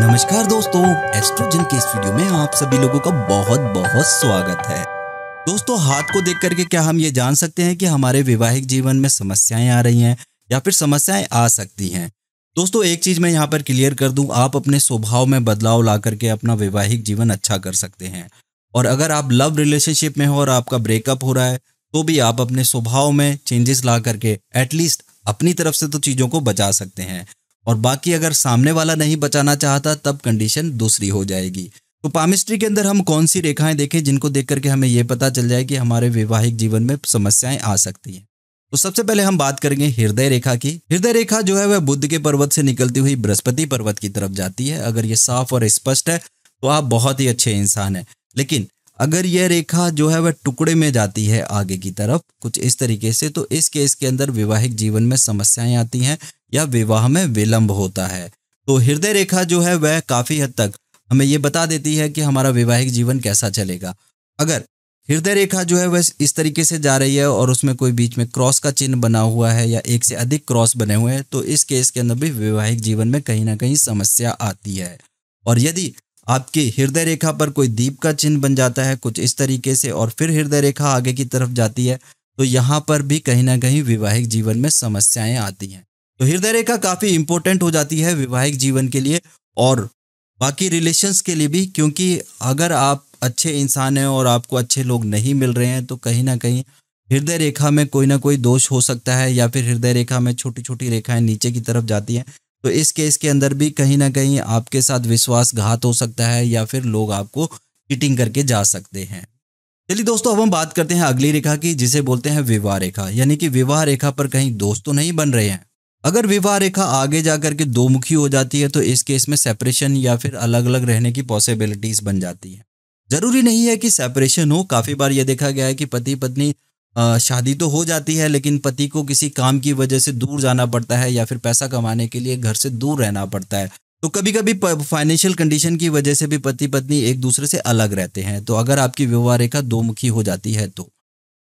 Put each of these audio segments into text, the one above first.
नमस्कार दोस्तों एस्ट्रोजन के इस वीडियो में आप सभी लोगों का बहुत बहुत स्वागत है दोस्तों हाथ को देख करके क्या हम ये जान सकते हैं कि हमारे वैवाहिक जीवन में समस्याएं आ रही हैं या फिर समस्याएं आ सकती हैं दोस्तों एक चीज़ मैं यहाँ पर क्लियर कर दूं आप अपने स्वभाव में बदलाव ला करके अपना वैवाहिक जीवन अच्छा कर सकते हैं और अगर आप लव रिलेशनशिप में हो और आपका ब्रेकअप हो रहा है तो भी आप अपने स्वभाव में चेंजेस ला करके एटलीस्ट अपनी तरफ से तो चीज़ों को बचा सकते हैं और बाकी अगर सामने वाला नहीं बचाना चाहता तब कंडीशन दूसरी हो जाएगी तो पामिस्ट्री के अंदर हम कौन सी रेखाएं देखें जिनको देख करके हमें यह पता चल जाए कि हमारे वैवाहिक जीवन में समस्याएं आ सकती हैं तो सबसे पहले हम बात करेंगे हृदय रेखा की हृदय रेखा जो है वह बुद्ध के पर्वत से निकलती हुई बृहस्पति पर्वत की तरफ जाती है अगर ये साफ और स्पष्ट है तो आप बहुत ही अच्छे इंसान हैं लेकिन अगर यह रेखा जो है वह टुकड़े में जाती है आगे की तरफ कुछ इस तरीके से तो इस केस के अंदर वैवाहिक जीवन में समस्याएं आती हैं या विवाह में विलंब होता है तो हृदय रेखा जो है वह काफ़ी हद तक हमें यह बता देती है कि हमारा वैवाहिक जीवन कैसा चलेगा अगर हृदय रेखा जो है वह इस तरीके से जा रही है और उसमें कोई बीच में क्रॉस का चिन्ह बना हुआ है या एक से अधिक क्रॉस बने हुए हैं तो इस केस के अंदर भी वैवाहिक जीवन में कहीं ना कहीं समस्या आती है और यदि आपके हृदय रेखा पर कोई दीप का चिन्ह बन जाता है कुछ इस तरीके से और फिर हृदय रेखा आगे की तरफ जाती है तो यहाँ पर भी कहीं ना कहीं वैवाहिक जीवन में समस्याएं आती हैं तो हृदय रेखा काफ़ी इंपॉर्टेंट हो जाती है वैवाहिक जीवन के लिए और बाकी रिलेशंस के लिए भी क्योंकि अगर आप अच्छे इंसान हैं और आपको अच्छे लोग नहीं मिल रहे हैं तो कहीं ना कहीं हृदय रेखा में कोई ना कोई दोष हो सकता है या फिर हृदय रेखा में छोटी छोटी रेखाएं नीचे की तरफ जाती हैं तो इस केस के अंदर भी कहीं ना कहीं आपके साथ विश्वासघात हो सकता है या फिर लोग आपको चीटिंग करके जा सकते हैं चलिए दोस्तों अब हम बात करते हैं अगली रेखा की जिसे बोलते हैं विवाह रेखा यानी कि विवाह रेखा पर कहीं दोस्त तो नहीं बन रहे हैं अगर विवाह रेखा आगे जा करके दो मुखी हो जाती है तो इस केस में सेपरेशन या फिर अलग अलग रहने की पॉसिबिलिटीज बन जाती है जरूरी नहीं है कि सेपरेशन हो काफी बार यह देखा गया है कि पति पत्नी शादी तो हो जाती है लेकिन पति को किसी काम की वजह से दूर जाना पड़ता है या फिर पैसा कमाने के लिए घर से दूर रहना पड़ता है तो कभी कभी फाइनेंशियल कंडीशन की वजह से भी पति पत्नी एक दूसरे से अलग रहते हैं तो अगर आपकी विवाह रेखा दो मुखी हो जाती है तो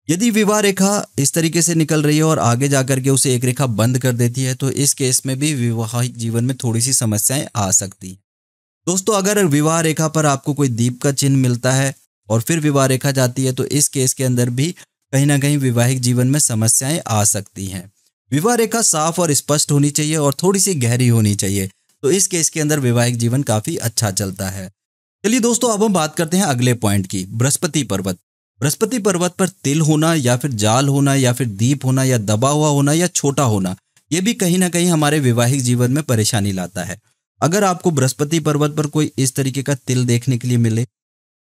यदि विवाह रेखा इस तरीके से निकल रही है और आगे जाकर के उसे एक रेखा बंद कर देती है तो इस केस में भी विवाहिक जीवन में थोड़ी सी समस्याएं आ सकती हैं दोस्तों अगर विवाह रेखा पर आपको कोई दीप का चिन्ह मिलता है और फिर विवाह रेखा जाती है तो इस केस के अंदर भी कहीं ना कहीं वैवाहिक जीवन में समस्याएं आ सकती हैं विवाह रेखा साफ और स्पष्ट होनी चाहिए और थोड़ी सी गहरी होनी चाहिए तो इस केस के अंदर वैवाहिक जीवन काफी अच्छा चलता है चलिए दोस्तों अब हम बात करते हैं अगले पॉइंट की बृहस्पति पर्वत बृहस्पति पर्वत पर तिल होना या फिर जाल होना या फिर दीप होना या दबा हुआ होना या छोटा होना ये भी कहीं ना कहीं हमारे वैवाहिक जीवन में परेशानी लाता है अगर आपको बृहस्पति पर्वत पर कोई इस तरीके का तिल देखने के लिए मिले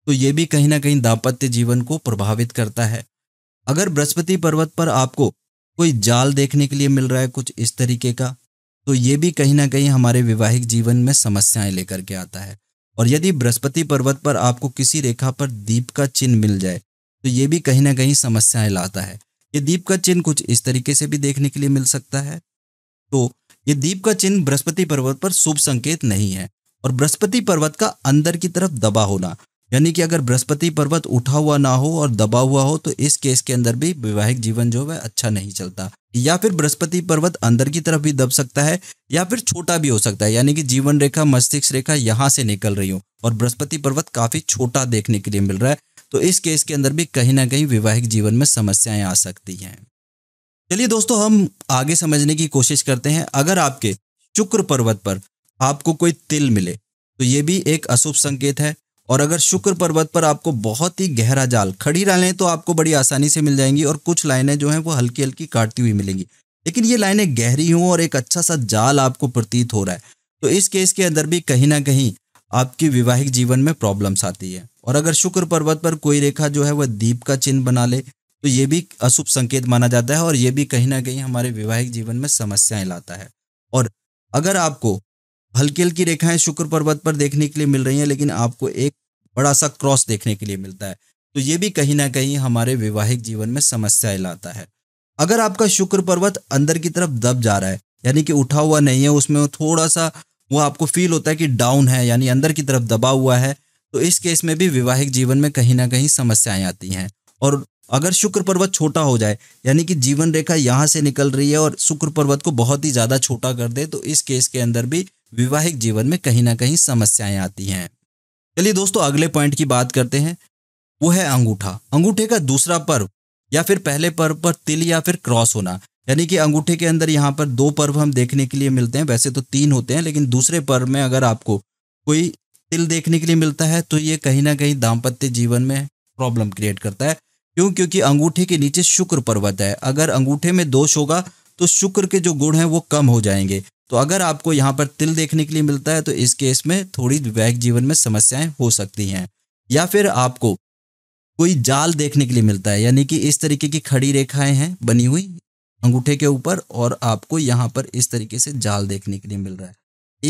तो ये भी कहीं ना कहीं दाम्पत्य जीवन को प्रभावित करता है अगर बृहस्पति पर्वत पर आपको कोई जाल देखने के लिए मिल रहा है कुछ इस तरीके का तो ये भी कहीं ना कहीं हमारे वैवाहिक जीवन में समस्याएं लेकर के आता है और यदि बृहस्पति पर्वत पर आपको किसी रेखा पर दीप का चिन्ह मिल जाए तो ये भी कहीं ना कहीं समस्याएं लाता है ये दीप का चिन्ह कुछ इस तरीके से भी देखने के लिए मिल सकता है तो ये दीप का चिन्ह बृहस्पति पर्वत पर शुभ संकेत नहीं है और बृहस्पति पर्वत का अंदर की तरफ दबा होना यानी कि अगर बृहस्पति पर्वत उठा हुआ ना हो और दबा हुआ हो तो इस केस के अंदर भी वैवाहिक जीवन जो है अच्छा नहीं चलता या फिर बृहस्पति पर्वत अंदर की तरफ भी दब सकता है या फिर छोटा भी हो सकता है यानी कि जीवन रेखा मस्तिष्क रेखा यहाँ से निकल रही हो और बृहस्पति पर्वत काफी छोटा देखने के लिए मिल रहा है तो इस केस के अंदर भी कहीं ना कहीं वैवाहिक जीवन में समस्याएं आ सकती हैं चलिए दोस्तों हम आगे समझने की कोशिश करते हैं अगर आपके शुक्र पर्वत पर आपको कोई तिल मिले तो ये भी एक अशुभ संकेत है और अगर शुक्र पर्वत पर आपको बहुत ही गहरा जाल खड़ी डालें तो आपको बड़ी आसानी से मिल जाएंगी और कुछ लाइनें जो हैं वो हल्की हल्की काटती हुई मिलेंगी लेकिन ये लाइनें गहरी हों और एक अच्छा सा जाल आपको प्रतीत हो रहा है तो इस केस के अंदर भी कहीं ना कहीं आपकी वैवाहिक जीवन में प्रॉब्लम्स आती है और अगर शुक्र पर्वत पर कोई रेखा जो है वह दीप का चिन्ह बना ले तो ये भी अशुभ संकेत माना जाता है और ये भी कहीं ना कहीं हमारे वैवाहिक जीवन में समस्याएं लाता है और अगर आपको हल्की हल्की रेखाएं शुक्र पर्वत पर देखने के लिए मिल रही हैं लेकिन आपको एक बड़ा सा क्रॉस देखने के लिए मिलता है तो ये भी कहीं ना कहीं हमारे वैवाहिक जीवन में समस्याएं लाता है अगर आपका शुक्र पर्वत अंदर की तरफ दब जा रहा है यानी कि उठा हुआ नहीं है उसमें थोड़ा सा वो आपको फील होता है कि डाउन है यानी अंदर की तरफ दबा हुआ है तो इस केस में भी वैवाहिक जीवन में कहीं ना कहीं समस्याएं आती हैं और अगर शुक्र पर्वत छोटा हो जाए यानी कि जीवन रेखा यहाँ से निकल रही है और शुक्र पर्वत को बहुत ही ज़्यादा छोटा कर दे तो इस केस के अंदर भी वैवाहिक जीवन में कहीं ना कहीं समस्याएं आती हैं चलिए दोस्तों अगले पॉइंट की बात करते हैं वो है अंगूठा अंगूठे का दूसरा पर्व या फिर पहले पर्व पर तिल या फिर क्रॉस होना यानी कि अंगूठे के अंदर यहाँ पर दो पर्व हम देखने के लिए मिलते हैं वैसे तो तीन होते हैं लेकिन दूसरे पर्व में अगर आपको कोई तिल देखने के लिए मिलता है तो ये कहीं ना कहीं दाम्पत्य जीवन में प्रॉब्लम क्रिएट करता है क्यों क्योंकि अंगूठे के नीचे शुक्र पर्वत है अगर अंगूठे में दोष होगा तो शुक्र के जो गुण हैं वो कम हो जाएंगे तो अगर आपको यहाँ पर तिल देखने के लिए मिलता है तो इस केस में थोड़ी वैक जीवन में समस्याएं हो सकती हैं या फिर आपको कोई जाल देखने के लिए मिलता है यानी कि इस तरीके की खड़ी रेखाएं हैं बनी हुई अंगूठे के ऊपर और आपको यहाँ पर इस तरीके से जाल देखने के लिए मिल रहा है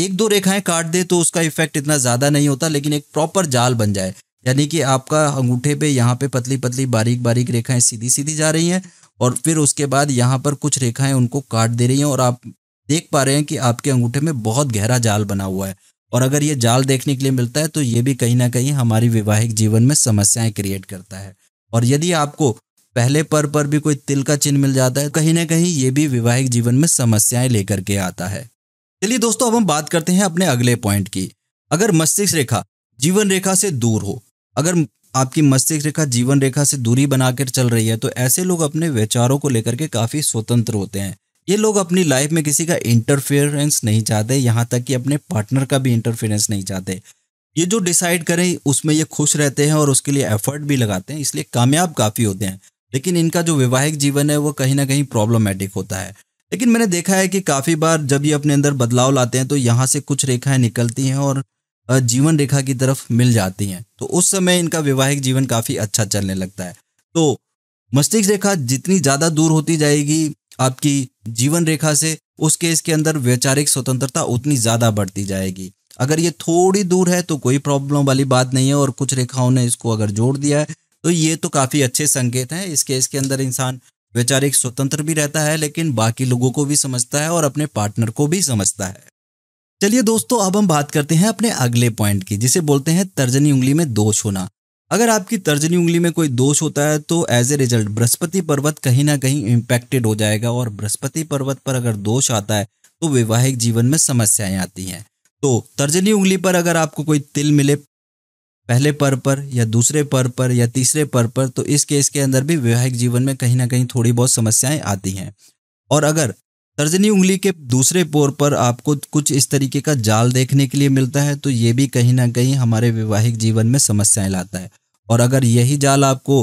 एक दो रेखाएं काट दे तो उसका इफेक्ट इतना ज़्यादा नहीं होता लेकिन एक प्रॉपर जाल बन जाए यानी कि आपका अंगूठे पे यहाँ पे पतली पतली बारीक बारीक रेखाएं सीधी सीधी जा रही हैं और फिर उसके बाद यहाँ पर कुछ रेखाएं उनको काट दे रही हैं और आप देख पा रहे हैं कि आपके अंगूठे में बहुत गहरा जाल बना हुआ है और अगर ये जाल देखने के लिए मिलता है तो ये भी कहीं ना कहीं हमारी वैवाहिक जीवन में समस्याएं क्रिएट करता है और यदि आपको पहले पर पर भी कोई तिल का चिन्ह मिल जाता है तो कहीं ना कहीं ये भी वैवाहिक जीवन में समस्याएं लेकर के आता है चलिए दोस्तों अब हम बात करते हैं अपने अगले पॉइंट की अगर मस्तिष्क रेखा जीवन रेखा से दूर हो अगर आपकी मस्तिष्क रेखा जीवन रेखा से दूरी बनाकर चल रही है तो ऐसे लोग अपने विचारों को लेकर के काफ़ी स्वतंत्र होते हैं ये लोग अपनी लाइफ में किसी का इंटरफेरेंस नहीं चाहते यहाँ तक कि अपने पार्टनर का भी इंटरफेरेंस नहीं चाहते ये जो डिसाइड करें उसमें ये खुश रहते हैं और उसके लिए एफर्ट भी लगाते हैं इसलिए कामयाब काफ़ी होते हैं लेकिन इनका जो वैवाहिक जीवन है वो कहीं ना कहीं प्रॉब्लमेटिक होता है लेकिन मैंने देखा है कि काफ़ी बार जब ये अपने अंदर बदलाव लाते हैं तो यहाँ से कुछ रेखाएं निकलती हैं और जीवन रेखा की तरफ मिल जाती हैं तो उस समय इनका वैवाहिक जीवन काफ़ी अच्छा चलने लगता है तो मस्तिष्क रेखा जितनी ज़्यादा दूर होती जाएगी आपकी जीवन रेखा से उस केस के अंदर वैचारिक स्वतंत्रता उतनी ज़्यादा बढ़ती जाएगी अगर ये थोड़ी दूर है तो कोई प्रॉब्लम वाली बात नहीं है और कुछ रेखाओं ने इसको अगर जोड़ दिया है तो ये तो काफ़ी अच्छे संकेत हैं इस केस के अंदर इंसान वैचारिक स्वतंत्र भी रहता है लेकिन बाकी लोगों को भी समझता है और अपने पार्टनर को भी समझता है चलिए दोस्तों अब हम बात करते हैं अपने अगले पॉइंट की जिसे बोलते हैं तर्जनी उंगली में दोष होना अगर आपकी तर्जनी उंगली में कोई दोष होता है तो एज ए रिजल्ट बृहस्पति पर्वत कहीं ना कहीं इम्पैक्टेड हो जाएगा और बृहस्पति पर्वत पर अगर दोष आता है तो वैवाहिक जीवन में समस्याएं आती हैं तो तर्जनी उंगली पर अगर आपको कोई तिल मिले पहले पर पर या दूसरे पर पर या तीसरे पर पर तो इस केस के अंदर भी वैवाहिक जीवन में कहीं ना कहीं थोड़ी बहुत समस्याएं आती हैं और अगर तर्जनी उंगली के दूसरे पोर पर आपको कुछ इस तरीके का जाल देखने के लिए मिलता है तो ये भी कहीं ना कहीं हमारे वैवाहिक जीवन में समस्याएं लाता है और अगर यही जाल आपको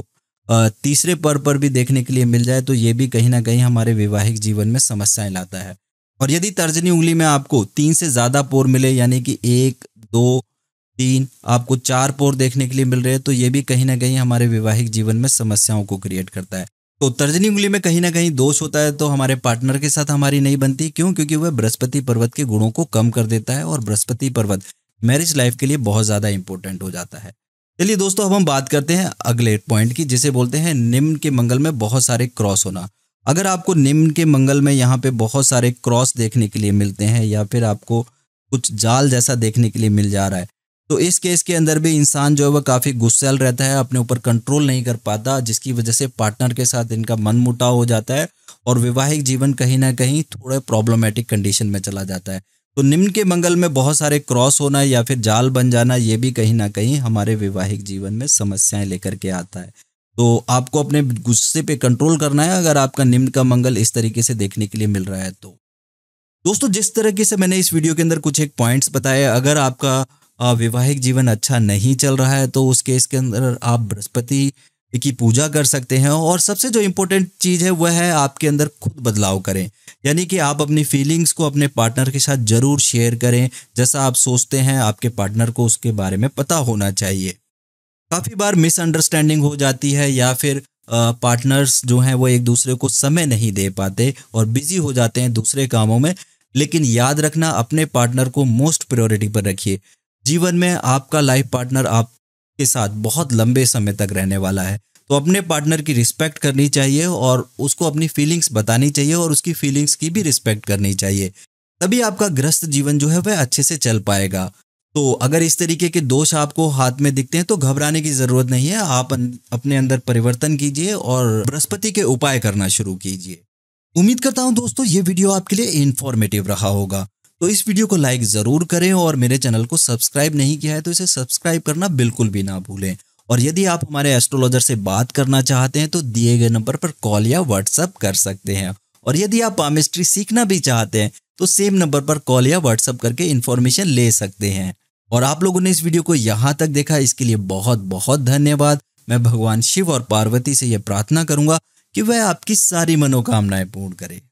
तीसरे पर पर भी देखने के लिए मिल जाए तो ये भी कहीं ना कहीं हमारे वैवाहिक जीवन में समस्याएं लाता है और यदि तर्जनी उंगली में आपको तीन से ज़्यादा पोर मिले यानी कि एक दो तीन आपको चार पोर देखने के लिए मिल रहे हैं तो ये भी कहीं ना कहीं हमारे वैवाहिक जीवन में समस्याओं को क्रिएट करता है तो तर्जनी उंगली में कहीं ना कहीं दोष होता है तो हमारे पार्टनर के साथ हमारी नहीं बनती क्यों क्योंकि वह बृहस्पति पर्वत के गुणों को कम कर देता है और बृहस्पति पर्वत मैरिज लाइफ के लिए बहुत ज़्यादा इंपॉर्टेंट हो जाता है चलिए दोस्तों अब हम बात करते हैं अगले पॉइंट की जिसे बोलते हैं निम्न के मंगल में बहुत सारे क्रॉस होना अगर आपको निम्न के मंगल में यहाँ पे बहुत सारे क्रॉस देखने के लिए मिलते हैं या फिर आपको कुछ जाल जैसा देखने के लिए मिल जा रहा है तो इस केस के अंदर भी इंसान जो है वह काफ़ी गुस्सेल रहता है अपने ऊपर कंट्रोल नहीं कर पाता जिसकी वजह से पार्टनर के साथ इनका मन मुटाव हो जाता है और वैवाहिक जीवन कहीं ना कहीं थोड़े प्रॉब्लमेटिक कंडीशन में चला जाता है तो निम्न के मंगल में बहुत सारे क्रॉस होना या फिर जाल बन जाना ये भी कहीं ना कहीं हमारे वैवाहिक जीवन में समस्याएं लेकर के आता है तो आपको अपने गुस्से पे कंट्रोल करना है अगर आपका निम्न का मंगल इस तरीके से देखने के लिए मिल रहा है तो दोस्तों जिस तरीके से मैंने इस वीडियो के अंदर कुछ एक पॉइंट्स बताए अगर आपका वैवाहिक जीवन अच्छा नहीं चल रहा है तो उस केस के अंदर आप बृहस्पति की पूजा कर सकते हैं और सबसे जो इम्पोर्टेंट चीज़ है वह है आपके अंदर खुद बदलाव करें यानी कि आप अपनी फीलिंग्स को अपने पार्टनर के साथ ज़रूर शेयर करें जैसा आप सोचते हैं आपके पार्टनर को उसके बारे में पता होना चाहिए काफ़ी बार मिसअंडरस्टैंडिंग हो जाती है या फिर पार्टनर्स जो हैं वो एक दूसरे को समय नहीं दे पाते और बिजी हो जाते हैं दूसरे कामों में लेकिन याद रखना अपने पार्टनर को मोस्ट प्रायोरिटी पर रखिए जीवन में आपका लाइफ पार्टनर आप के साथ बहुत लंबे समय तक रहने वाला है तो अपने पार्टनर की रिस्पेक्ट करनी चाहिए और उसको अपनी फीलिंग्स बतानी चाहिए और उसकी फीलिंग्स की भी रिस्पेक्ट करनी चाहिए तभी आपका ग्रस्त जीवन जो है वह अच्छे से चल पाएगा तो अगर इस तरीके के दोष आपको हाथ में दिखते हैं तो घबराने की ज़रूरत नहीं है आप अपने अंदर परिवर्तन कीजिए और बृहस्पति के उपाय करना शुरू कीजिए उम्मीद करता हूं दोस्तों ये वीडियो आपके लिए इन्फॉर्मेटिव रहा होगा तो इस वीडियो को लाइक ज़रूर करें और मेरे चैनल को सब्सक्राइब नहीं किया है तो इसे सब्सक्राइब करना बिल्कुल भी ना भूलें और यदि आप हमारे एस्ट्रोलॉजर से बात करना चाहते हैं तो दिए गए नंबर पर कॉल या व्हाट्सअप कर सकते हैं और यदि आप पामिस्ट्री सीखना भी चाहते हैं तो सेम नंबर पर कॉल या व्हाट्सअप करके इन्फॉर्मेशन ले सकते हैं और आप लोगों ने इस वीडियो को यहाँ तक देखा इसके लिए बहुत बहुत धन्यवाद मैं भगवान शिव और पार्वती से यह प्रार्थना करूंगा कि वह आपकी सारी मनोकामनाएं पूर्ण करें